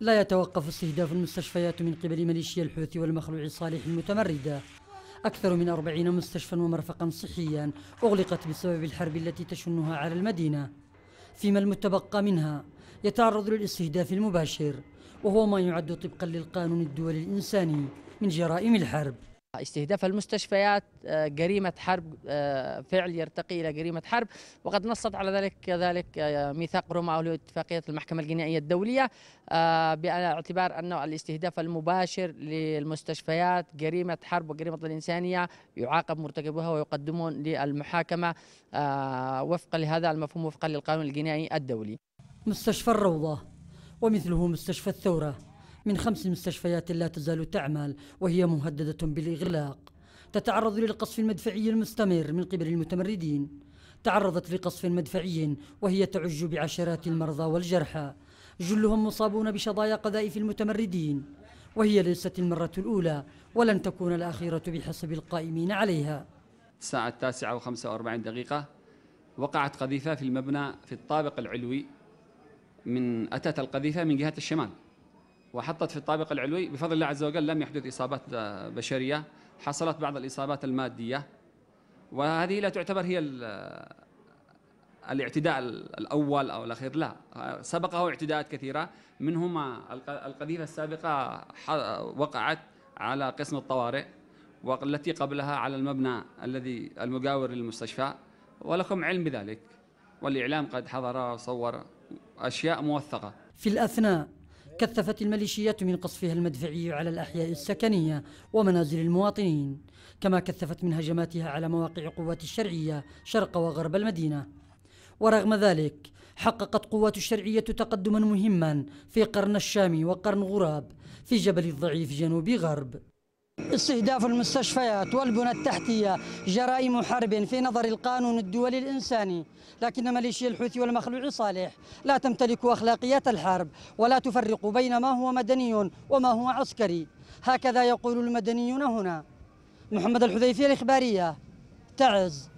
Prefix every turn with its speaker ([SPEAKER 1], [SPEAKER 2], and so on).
[SPEAKER 1] لا يتوقف استهداف المستشفيات من قبل ميليشيا الحوثي والمخلوع الصالح المتمردة أكثر من أربعين مستشفى ومرفقا صحيا أغلقت بسبب الحرب التي تشنها على المدينة فيما المتبقى منها يتعرض للاستهداف المباشر وهو ما يعد طبقا للقانون الدولي الإنساني من جرائم
[SPEAKER 2] الحرب استهداف المستشفيات آه، جريمة حرب آه، فعل يرتقي إلى جريمة حرب وقد نصت على ذلك كذلك آه، ميثاق روما أو اتفاقية المحكمة الجنائية الدولية باعتبار أن الاستهداف المباشر للمستشفيات جريمة حرب وجريمة الإنسانية يعاقب مرتكبها ويقدمون للمحاكمة وفقا لهذا المفهوم وفقا للقانون الجنائي الدولي مستشفى الروضة
[SPEAKER 1] ومثله مستشفى الثورة من خمس مستشفيات لا تزال تعمل وهي مهددة بالإغلاق تتعرض للقصف المدفعي المستمر من قبل المتمردين تعرضت لقصف مدفعي وهي تعج بعشرات المرضى والجرحى جلهم مصابون بشظايا قذائف المتمردين وهي ليست المرة الأولى ولن تكون الأخيرة بحسب القائمين عليها
[SPEAKER 3] الساعة التاسعة وخمسة وأربعين دقيقة وقعت قذيفة في المبنى في الطابق العلوي من أتت القذيفة من جهة الشمال وحطت في الطابق العلوي بفضل الله عز وجل لم يحدث إصابات آه، بشرية حصلت بعض الإصابات المادية وهذه لا تعتبر هي آه، الاعتداء الأول أو الأخير لا سبقه اعتداءات كثيرة منهما القذيفة السابقة وقعت على قسم الطوارئ والتي قبلها على المبنى الذي المجاور للمستشفى ولكم علم بذلك والإعلام قد حضر وصور أشياء موثقة
[SPEAKER 1] في الأثناء كثفت الميليشيات من قصفها المدفعي على الأحياء السكنية ومنازل المواطنين كما كثفت من هجماتها على مواقع قوات الشرعية شرق وغرب المدينة ورغم ذلك حققت قوات الشرعية تقدما مهما في قرن الشام وقرن غراب في جبل الضعيف جنوب غرب استهداف المستشفيات والبنى التحتية جرائم حرب في نظر القانون الدولي الإنساني لكن مليشيا الحوثي والمخلوع صالح لا تمتلك أخلاقيات الحرب ولا تفرق بين ما هو مدني وما هو عسكري هكذا يقول المدنيون هنا محمد الحذيفي الإخبارية تعز